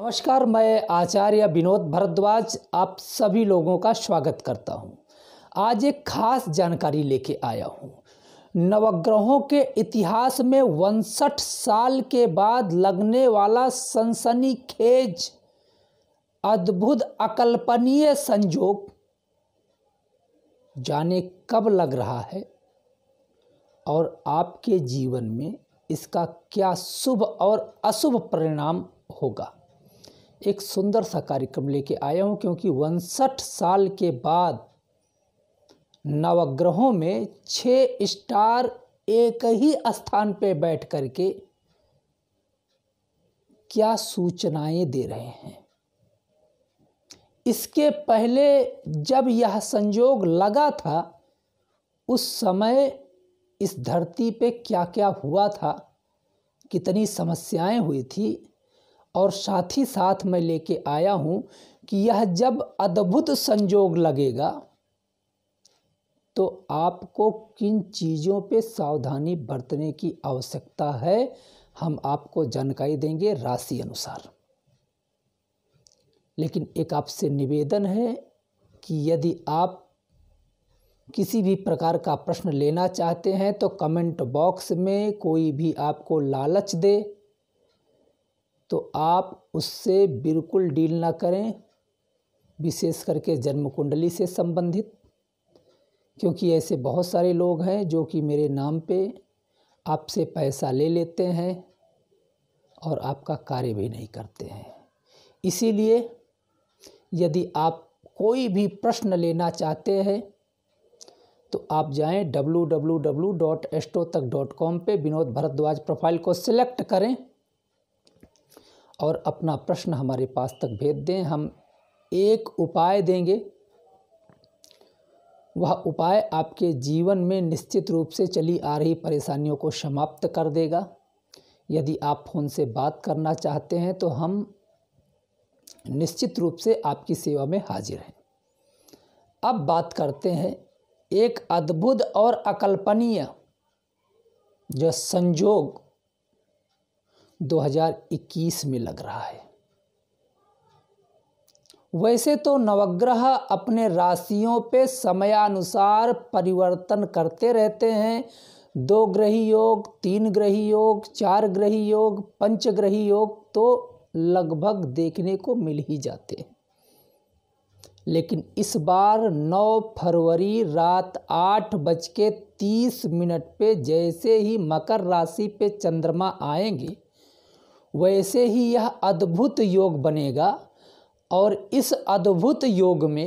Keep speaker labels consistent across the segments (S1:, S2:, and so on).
S1: नमस्कार मैं आचार्य विनोद भरद्वाज आप सभी लोगों का स्वागत करता हूं। आज एक खास जानकारी लेके आया हूं। नवग्रहों के इतिहास में उनसठ साल के बाद लगने वाला सनसनीखेज अद्भुत अकल्पनीय संजोग जाने कब लग रहा है और आपके जीवन में इसका क्या शुभ और अशुभ परिणाम होगा एक सुंदर सा कार्यक्रम लेके आया हूँ क्योंकि उनसठ साल के बाद नवग्रहों में छः स्टार एक ही स्थान पे बैठ करके क्या सूचनाएं दे रहे हैं इसके पहले जब यह संयोग लगा था उस समय इस धरती पे क्या क्या हुआ था कितनी समस्याएं हुई थी और साथ ही साथ मैं लेके आया हूँ कि यह जब अद्भुत संजोग लगेगा तो आपको किन चीज़ों पे सावधानी बरतने की आवश्यकता है हम आपको जानकारी देंगे राशि अनुसार लेकिन एक आपसे निवेदन है कि यदि आप किसी भी प्रकार का प्रश्न लेना चाहते हैं तो कमेंट बॉक्स में कोई भी आपको लालच दे तो आप उससे बिल्कुल डील ना करें विशेष करके जन्म कुंडली से संबंधित क्योंकि ऐसे बहुत सारे लोग हैं जो कि मेरे नाम पे आपसे पैसा ले लेते हैं और आपका कार्य भी नहीं करते हैं इसीलिए यदि आप कोई भी प्रश्न लेना चाहते हैं तो आप जाएं डब्लू डब्लू डब्लू डॉट तक डॉट कॉम पर विनोद भारद्वाज प्रोफाइल को सिलेक्ट करें और अपना प्रश्न हमारे पास तक भेज दें हम एक उपाय देंगे वह उपाय आपके जीवन में निश्चित रूप से चली आ रही परेशानियों को समाप्त कर देगा यदि आप फ़ोन से बात करना चाहते हैं तो हम निश्चित रूप से आपकी सेवा में हाजिर हैं अब बात करते हैं एक अद्भुत और अकल्पनीय जो संजोग 2021 में लग रहा है वैसे तो नवग्रह अपने राशियों पे समयानुसार परिवर्तन करते रहते हैं दो ग्रही योग तीन ग्रही योग चार ग्रही योग पंच ग्रही योग तो लगभग देखने को मिल ही जाते हैं लेकिन इस बार 9 फरवरी रात आठ बज के तीस मिनट पे जैसे ही मकर राशि पे चंद्रमा आएंगे वैसे ही यह अद्भुत योग बनेगा और इस अद्भुत योग में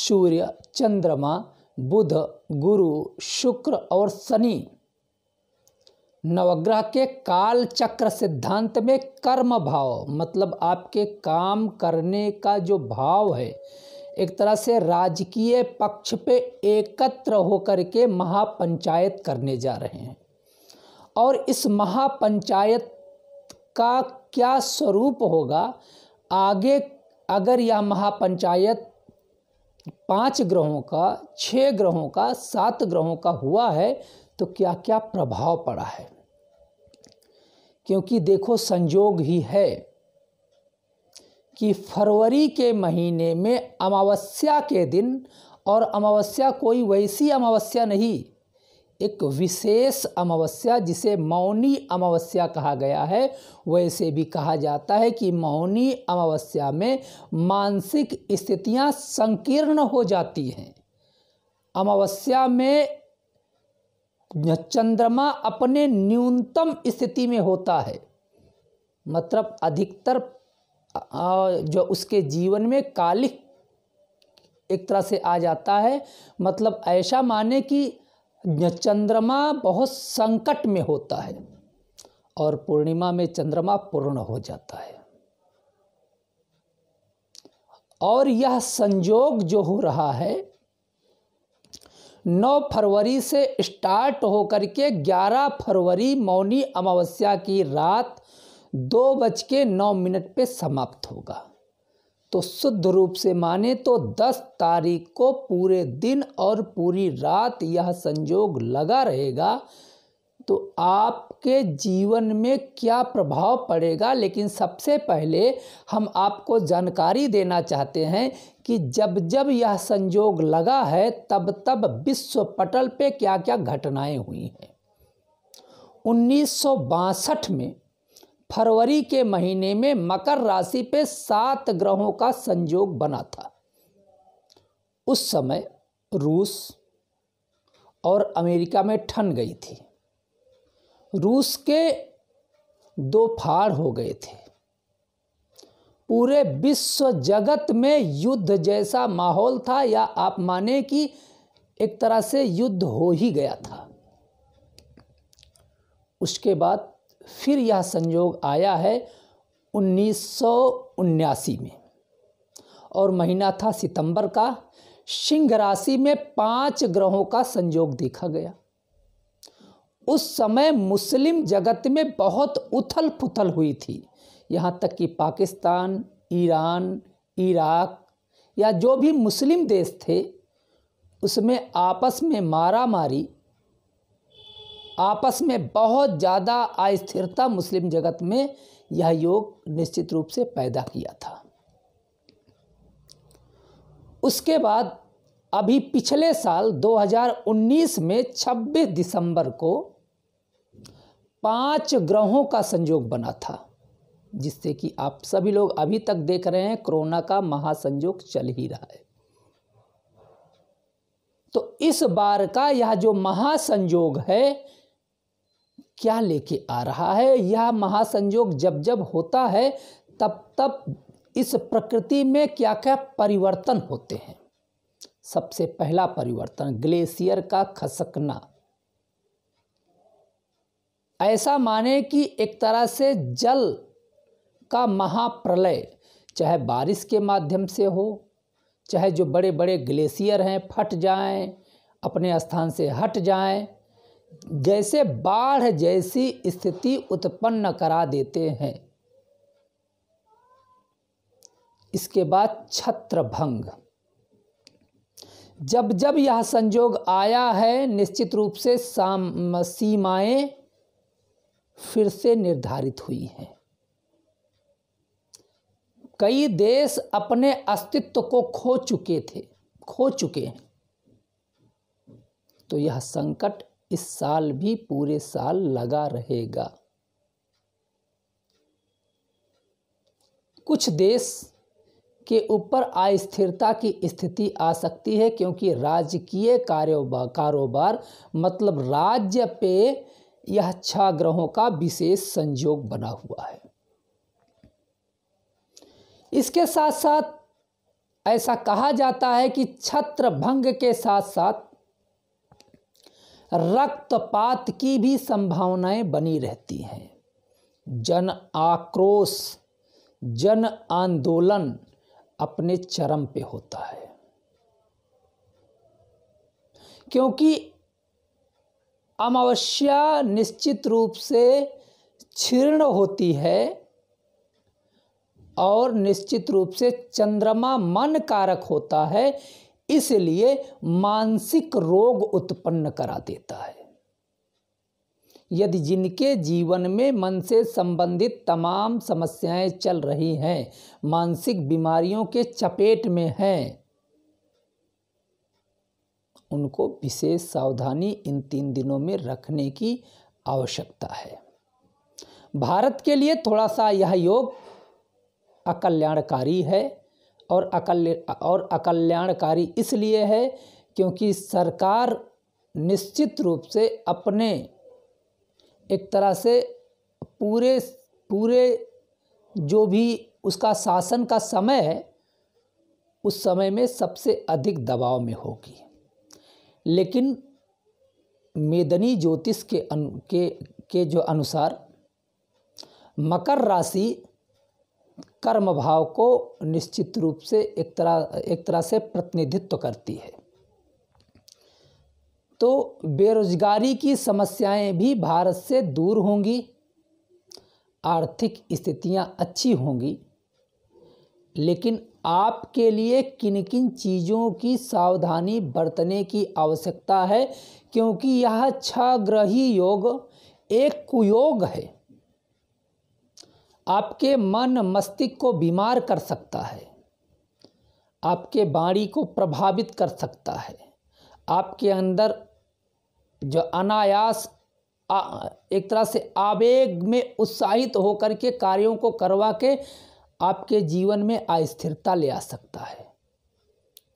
S1: सूर्य चंद्रमा बुध गुरु शुक्र और शनि नवग्रह के काल चक्र सिद्धांत में कर्म भाव मतलब आपके काम करने का जो भाव है एक तरह से राजकीय पक्ष पे एकत्र होकर के महापंचायत करने जा रहे हैं और इस महापंचायत का क्या स्वरूप होगा आगे अगर यह महापंचायत पांच ग्रहों का छः ग्रहों का सात ग्रहों का हुआ है तो क्या क्या प्रभाव पड़ा है क्योंकि देखो संजोग ही है कि फरवरी के महीने में अमावस्या के दिन और अमावस्या कोई वैसी अमावस्या नहीं एक विशेष अमावस्या जिसे मौनी अमावस्या कहा गया है वैसे भी कहा जाता है कि मौनी अमावस्या में मानसिक स्थितियां संकीर्ण हो जाती हैं अमावस्या में चंद्रमा अपने न्यूनतम स्थिति में होता है मतलब अधिकतर जो उसके जीवन में कालिक एक तरह से आ जाता है मतलब ऐसा माने कि चंद्रमा बहुत संकट में होता है और पूर्णिमा में चंद्रमा पूर्ण हो जाता है और यह संयोग जो हो रहा है 9 फरवरी से स्टार्ट होकर के 11 फरवरी मौनी अमावस्या की रात दो बज के नौ मिनट पे समाप्त होगा तो शुद्ध रूप से माने तो दस तारीख को पूरे दिन और पूरी रात यह संजोग लगा रहेगा तो आपके जीवन में क्या प्रभाव पड़ेगा लेकिन सबसे पहले हम आपको जानकारी देना चाहते हैं कि जब जब यह संजोग लगा है तब तब विश्व पटल पे क्या क्या घटनाएं हुई हैं उन्नीस में फरवरी के महीने में मकर राशि पे सात ग्रहों का संयोग बना था उस समय रूस और अमेरिका में ठन गई थी रूस के दो फाड़ हो गए थे पूरे विश्व जगत में युद्ध जैसा माहौल था या आप माने कि एक तरह से युद्ध हो ही गया था उसके बाद फिर यह संयोग आया है उन्नीस में और महीना था सितंबर का सिंह राशि में पांच ग्रहों का संयोग देखा गया उस समय मुस्लिम जगत में बहुत उथल पुथल हुई थी यहाँ तक कि पाकिस्तान ईरान इराक या जो भी मुस्लिम देश थे उसमें आपस में मारा मारी आपस में बहुत ज़्यादा अस्थिरता मुस्लिम जगत में यह योग निश्चित रूप से पैदा किया था उसके बाद अभी पिछले साल 2019 में 26 दिसंबर को पांच ग्रहों का संयोग बना था जिससे कि आप सभी लोग अभी तक देख रहे हैं कोरोना का महासंयोग चल ही रहा है तो इस बार का यह जो महासंयोग है क्या लेके आ रहा है यह महासंयोग जब जब होता है तब तब इस प्रकृति में क्या क्या परिवर्तन होते हैं सबसे पहला परिवर्तन ग्लेशियर का खसकना ऐसा माने कि एक तरह से जल का महाप्रलय चाहे बारिश के माध्यम से हो चाहे जो बड़े बड़े ग्लेशियर हैं फट जाएं अपने स्थान से हट जाएं जैसे बाढ़ जैसी स्थिति उत्पन्न करा देते हैं इसके बाद छत्रभंग जब जब यह संयोग आया है निश्चित रूप से सीमाएं फिर से निर्धारित हुई हैं कई देश अपने अस्तित्व को खो चुके थे खो चुके हैं तो यह संकट इस साल भी पूरे साल लगा रहेगा कुछ देश के ऊपर अस्थिरता की स्थिति आ सकती है क्योंकि राजकीय कारोबार कारोबार मतलब राज्य पे यह छह ग्रहों का विशेष संयोग बना हुआ है इसके साथ साथ ऐसा कहा जाता है कि छत्र भंग के साथ साथ रक्तपात की भी संभावनाएं बनी रहती हैं जन आक्रोश जन आंदोलन अपने चरम पे होता है क्योंकि अमावस्या निश्चित रूप से क्षीर्ण होती है और निश्चित रूप से चंद्रमा मन कारक होता है इसलिए मानसिक रोग उत्पन्न करा देता है यदि जिनके जीवन में मन से संबंधित तमाम समस्याएं चल रही हैं मानसिक बीमारियों के चपेट में हैं उनको विशेष सावधानी इन तीन दिनों में रखने की आवश्यकता है भारत के लिए थोड़ा सा यह योग अकल्याणकारी है और अकल और अकल्याणकारी इसलिए है क्योंकि सरकार निश्चित रूप से अपने एक तरह से पूरे पूरे जो भी उसका शासन का समय है उस समय में सबसे अधिक दबाव में होगी लेकिन मेदनी ज्योतिष के अनु के के जो अनुसार मकर राशि कर्म भाव को निश्चित रूप से एक तरह एक तरह से प्रतिनिधित्व करती है तो बेरोजगारी की समस्याएं भी भारत से दूर होंगी आर्थिक स्थितियां अच्छी होंगी लेकिन आपके लिए किन किन चीज़ों की सावधानी बरतने की आवश्यकता है क्योंकि यह छह ग्रही योग एक कुयोग है आपके मन मस्तिष्क को बीमार कर सकता है आपके बाड़ी को प्रभावित कर सकता है आपके अंदर जो अनायास आ, एक तरह से आवेग में उत्साहित होकर के कार्यों को करवा के आपके जीवन में अस्थिरता ले आ सकता है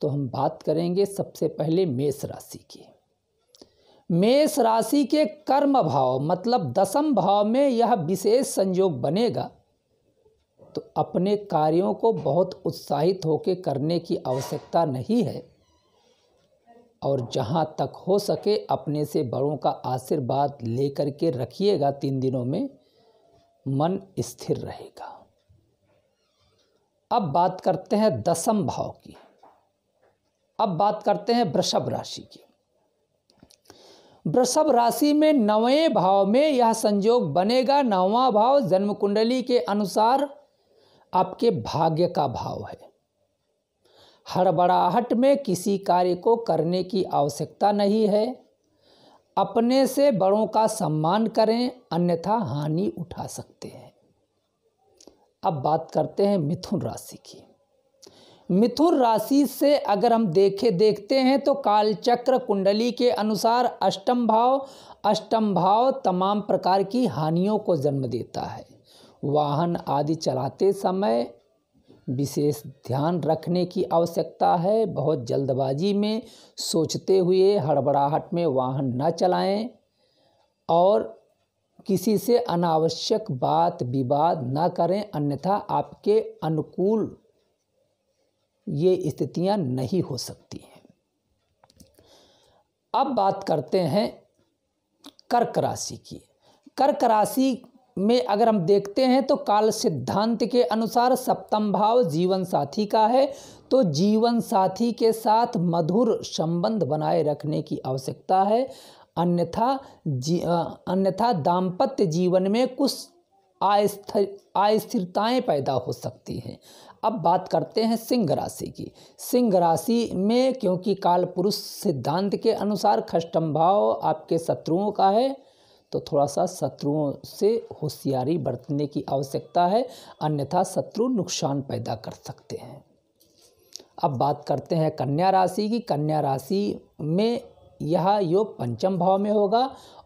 S1: तो हम बात करेंगे सबसे पहले मेष राशि की मेष राशि के कर्म भाव मतलब दसम भाव में यह विशेष संयोग बनेगा तो अपने कार्यों को बहुत उत्साहित होकर करने की आवश्यकता नहीं है और जहाँ तक हो सके अपने से बड़ों का आशीर्वाद लेकर के रखिएगा तीन दिनों में मन स्थिर रहेगा अब बात करते हैं दसम भाव की अब बात करते हैं वृषभ राशि की वृषभ राशि में नवे भाव में यह संयोग बनेगा नवा भाव जन्म कुंडली के अनुसार आपके भाग्य का भाव है हड़बड़ाहट में किसी कार्य को करने की आवश्यकता नहीं है अपने से बड़ों का सम्मान करें अन्यथा हानि उठा सकते हैं अब बात करते हैं मिथुन राशि की मिथुन राशि से अगर हम देखे देखते हैं तो कालचक्र कुंडली के अनुसार अष्टम भाव अष्टम भाव तमाम प्रकार की हानियों को जन्म देता है वाहन आदि चलाते समय विशेष ध्यान रखने की आवश्यकता है बहुत जल्दबाजी में सोचते हुए हड़बड़ाहट में वाहन न चलाएं और किसी से अनावश्यक बात विवाद न करें अन्यथा आपके अनुकूल ये स्थितियां नहीं हो सकती हैं अब बात करते हैं कर्क राशि की कर्क राशि में अगर हम देखते हैं तो काल सिद्धांत के अनुसार सप्तम भाव जीवन साथी का है तो जीवन साथी के साथ मधुर संबंध बनाए रखने की आवश्यकता है अन्यथा जी अन्यथा दाम्पत्य जीवन में कुछ अस्थिर अस्थिरताएँ पैदा हो सकती हैं अब बात करते हैं सिंह राशि की सिंह राशि में क्योंकि काल पुरुष सिद्धांत के अनुसार खष्टम भाव आपके शत्रुओं का है तो थोड़ा सा शत्रुओं से होशियारी बरतने की आवश्यकता है अन्यथा शत्रु नुकसान पैदा कर सकते हैं अब बात करते हैं कन्या राशि की कन्या राशि में यह योग पंचम भाव में होगा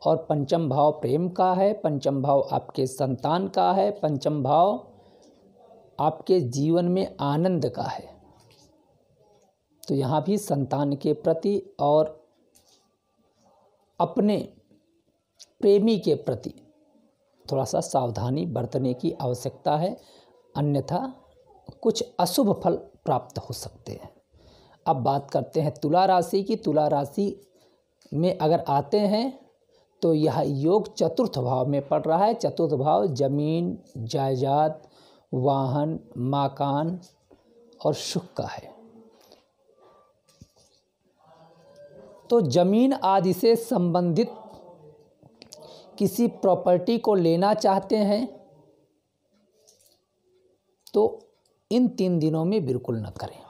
S1: और पंचम भाव प्रेम का है पंचम भाव आपके संतान का है पंचम भाव आपके जीवन में आनंद का है तो यहाँ भी संतान के प्रति और अपने प्रेमी के प्रति थोड़ा सा सावधानी बरतने की आवश्यकता है अन्यथा कुछ अशुभ फल प्राप्त हो सकते हैं अब बात करते हैं तुला राशि की तुला राशि में अगर आते हैं तो यह योग चतुर्थ भाव में पड़ रहा है चतुर्थ भाव जमीन जायदाद वाहन मकान और सुख का है तो जमीन आदि से संबंधित किसी प्रॉपर्टी को लेना चाहते हैं तो इन तीन दिनों में बिल्कुल न करें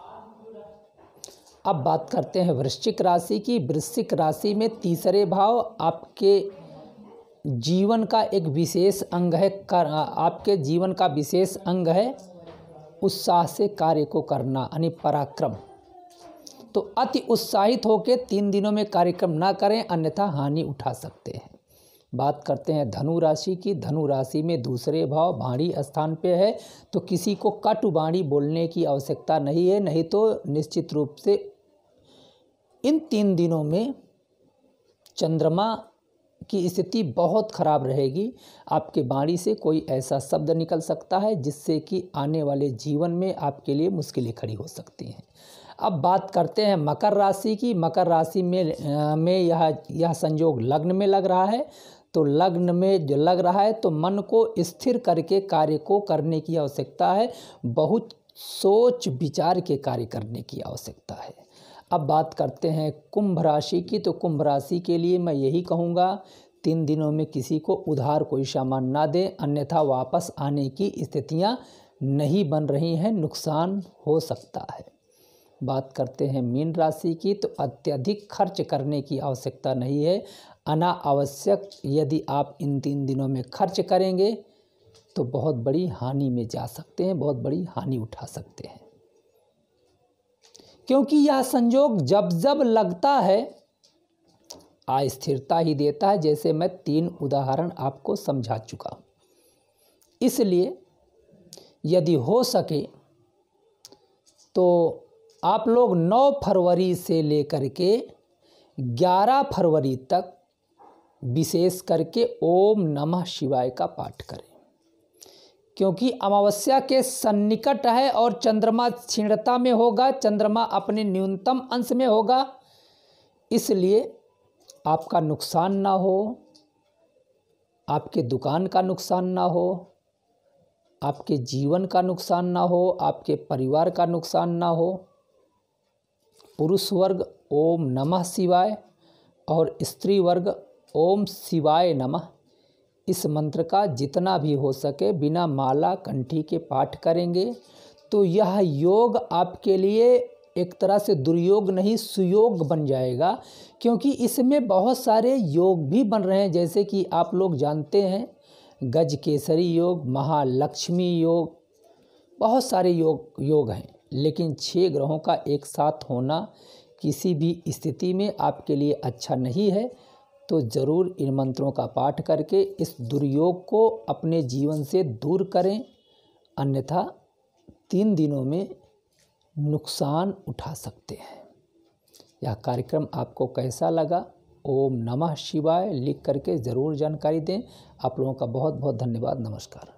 S1: अब बात करते हैं वृश्चिक राशि की वृश्चिक राशि में तीसरे भाव आपके जीवन का एक विशेष अंग है कर आपके जीवन का विशेष अंग है उत्साह से कार्य को करना यानी पराक्रम तो अति उत्साहित होकर तीन दिनों में कार्यक्रम ना करें अन्यथा हानि उठा सकते हैं बात करते हैं धनु राशि की धनु राशि में दूसरे भाव भाड़ी स्थान पे है तो किसी को कटु बाणी बोलने की आवश्यकता नहीं है नहीं तो निश्चित रूप से इन तीन दिनों में चंद्रमा की स्थिति बहुत ख़राब रहेगी आपके बाणी से कोई ऐसा शब्द निकल सकता है जिससे कि आने वाले जीवन में आपके लिए मुश्किलें खड़ी हो सकती हैं अब बात करते हैं मकर राशि की मकर राशि में आ, में यह यह संयोग लग्न में लग रहा है तो लग्न में जो लग रहा है तो मन को स्थिर करके कार्य को करने की आवश्यकता है बहुत सोच विचार के कार्य करने की आवश्यकता है अब बात करते हैं कुंभ राशि की तो कुंभ राशि के लिए मैं यही कहूँगा तीन दिनों में किसी को उधार कोई सामान ना दे अन्यथा वापस आने की स्थितियाँ नहीं बन रही हैं नुकसान हो सकता है बात करते हैं मीन राशि की तो अत्यधिक खर्च करने की आवश्यकता नहीं है अनावश्यक यदि आप इन तीन दिनों में खर्च करेंगे तो बहुत बड़ी हानि में जा सकते हैं बहुत बड़ी हानि उठा सकते हैं क्योंकि यह संयोग जब जब लगता है अस्थिरता ही देता है जैसे मैं तीन उदाहरण आपको समझा चुका इसलिए यदि हो सके तो आप लोग 9 फरवरी से लेकर के 11 फरवरी तक विशेष करके ओम नमः शिवाय का पाठ करें क्योंकि अमावस्या के सन्निकट है और चंद्रमा क्षीणता में होगा चंद्रमा अपने न्यूनतम अंश में होगा इसलिए आपका नुकसान ना हो आपके दुकान का नुकसान ना हो आपके जीवन का नुकसान ना हो आपके परिवार का नुकसान ना हो पुरुष वर्ग ओम नमः शिवाय और स्त्री वर्ग ओम शिवाय नमः इस मंत्र का जितना भी हो सके बिना माला कंठी के पाठ करेंगे तो यह योग आपके लिए एक तरह से दुर्योग नहीं सुयोग बन जाएगा क्योंकि इसमें बहुत सारे योग भी बन रहे हैं जैसे कि आप लोग जानते हैं गज केसरी योग महालक्ष्मी योग बहुत सारे योग योग हैं लेकिन छः ग्रहों का एक साथ होना किसी भी स्थिति में आपके लिए अच्छा नहीं है तो ज़रूर इन मंत्रों का पाठ करके इस दुर्योग को अपने जीवन से दूर करें अन्यथा तीन दिनों में नुकसान उठा सकते हैं यह कार्यक्रम आपको कैसा लगा ओम नमः शिवाय लिख करके ज़रूर जानकारी दें आप लोगों का बहुत बहुत धन्यवाद नमस्कार